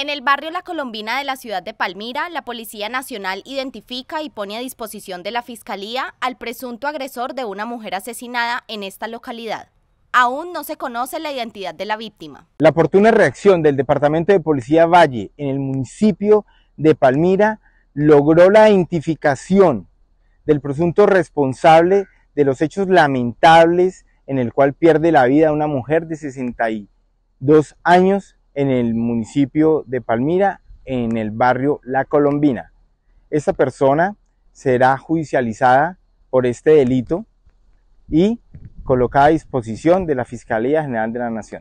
En el barrio La Colombina de la ciudad de Palmira, la Policía Nacional identifica y pone a disposición de la Fiscalía al presunto agresor de una mujer asesinada en esta localidad. Aún no se conoce la identidad de la víctima. La oportuna reacción del Departamento de Policía Valle en el municipio de Palmira logró la identificación del presunto responsable de los hechos lamentables en el cual pierde la vida una mujer de 62 años en el municipio de Palmira, en el barrio La Colombina. Esta persona será judicializada por este delito y colocada a disposición de la Fiscalía General de la Nación.